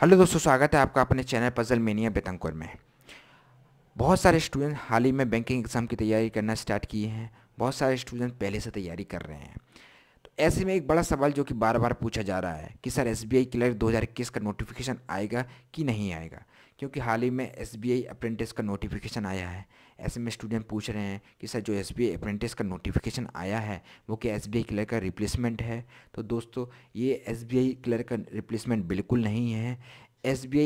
hello दोस्तों स्वागत है आपका अपने चैनल पजल मेनिया बेतंकुर में बहुत सारे स्टूडेंट हाल ही में बैंकिंग एग्ज़ाम की तैयारी करना स्टार्ट किए हैं बहुत सारे स्टूडेंट पहले से तैयारी कर रहे हैं ऐसे में एक बड़ा सवाल जो कि बार बार पूछा जा रहा है कि sir S B I clerk दो हज़ार इक्कीस का नोटिफिकेशन आएगा कि नहीं आएगा क्योंकि हाल ही में एस बी आई अप्रेंटिस का नोटिफिकेशन आया है ऐसे में स्टूडेंट पूछ रहे हैं कि सर जो एस बी आई अप्रेंटिस का नोटिफिकेशन आया है वो क्या एस बी आई क्लियर का रिप्लेसमेंट है तो दोस्तों ये एस बी आई क्लियर का रिप्लेसमेंट बिल्कुल नहीं है एस बी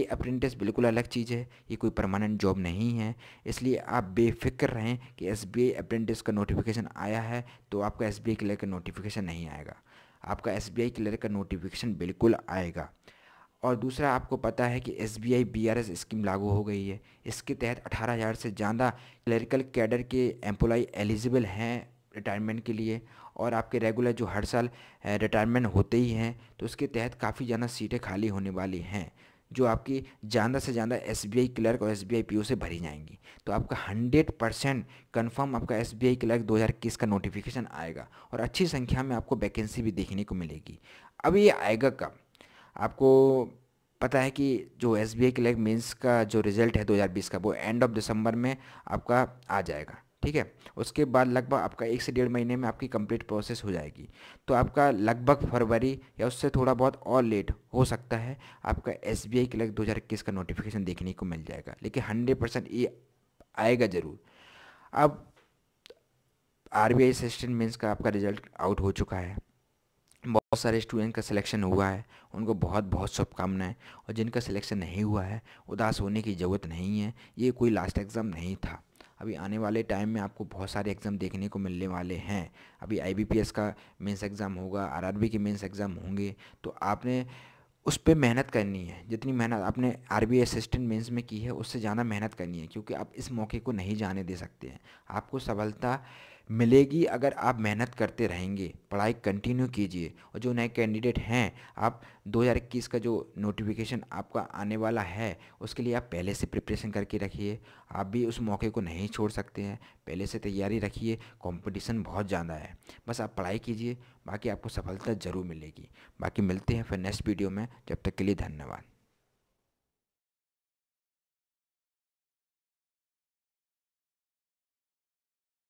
बिल्कुल अलग चीज़ है ये कोई परमानेंट जॉब नहीं है इसलिए आप बेफिक्र रहें कि एस बी का नोटिफिकेशन आया है तो आपका एस बी क्लियर का नोटिफिकेशन नहीं आएगा आपका एस बी क्लियर का नोटिफिकेशन बिल्कुल आएगा और दूसरा आपको पता है कि S B I B R S scheme लागू हो गई है इसके तहत अठारह हज़ार से ज़्यादा क्लरिकल कैडर के एम्प्लॉय एलिजिबल हैं रिटायरमेंट के लिए और आपके रेगुलर जो हर साल रिटायरमेंट होते ही हैं तो उसके तहत काफ़ी ज़्यादा सीटें खाली होने वाली हैं जो आपकी ज़्यादा से ज़्यादा एस बी आई क्लर्क और S B I P O से भरी जाएंगी तो आपका हंड्रेड परसेंट कन्फर्म आपका एस बी आई क्लर्क दो हज़ार इक्कीस का नोटिफिकेशन आएगा और अच्छी संख्या में आपको वैकेंसी भी देखने को मिलेगी अब ये आएगा कब आपको पता है कि जो S B I clerk mains का जो रिज़ल्ट है दो हज़ार बीस का वो एंड ऑफ दिसंबर में आपका आ जाएगा ठीक है उसके बाद लगभग आपका एक से डेढ़ महीने में आपकी कंप्लीट प्रोसेस हो जाएगी तो आपका लगभग फरवरी या उससे थोड़ा बहुत और लेट हो सकता है आपका एस बी आई क्लर्क दो हज़ार इक्कीस का नोटिफिकेशन देखने को मिल जाएगा लेकिन हंड्रेड परसेंट ये आएगा ज़रूर अब R B I assistant mains का आपका रिजल्ट आउट हो चुका है बहुत सारे स्टूडेंट का सिलेक्शन हुआ है उनको बहुत बहुत शुभकामनाएं और जिनका सिलेक्शन नहीं हुआ है उदास होने की ज़रूरत नहीं है ये कोई लास्ट एग्ज़ाम नहीं था अभी आने वाले टाइम में आपको बहुत सारे एग्ज़ाम देखने को मिलने वाले हैं अभी आई का मेंस एग्ज़ाम होगा आर के मेंस एग्ज़ाम होंगे तो आपने उस पर मेहनत करनी है जितनी मेहनत आपने आर बी असिस्टेंट मेंस में की है उससे ज़्यादा मेहनत करनी है क्योंकि आप इस मौके को नहीं जाने दे सकते हैं आपको सफलता मिलेगी अगर आप मेहनत करते रहेंगे पढ़ाई कंटिन्यू कीजिए और जो नए कैंडिडेट हैं आप 2021 का जो नोटिफिकेशन आपका आने वाला है उसके लिए आप पहले से प्रिपरेशन करके रखिए आप भी उस मौके को नहीं छोड़ सकते हैं पहले से तैयारी रखिए कंपटीशन बहुत ज़्यादा है बस आप पढ़ाई कीजिए बाकी आपको सफलता ज़रूर मिलेगी बाकी मिलते हैं फिर नेक्स्ट वीडियो में जब तक के लिए धन्यवाद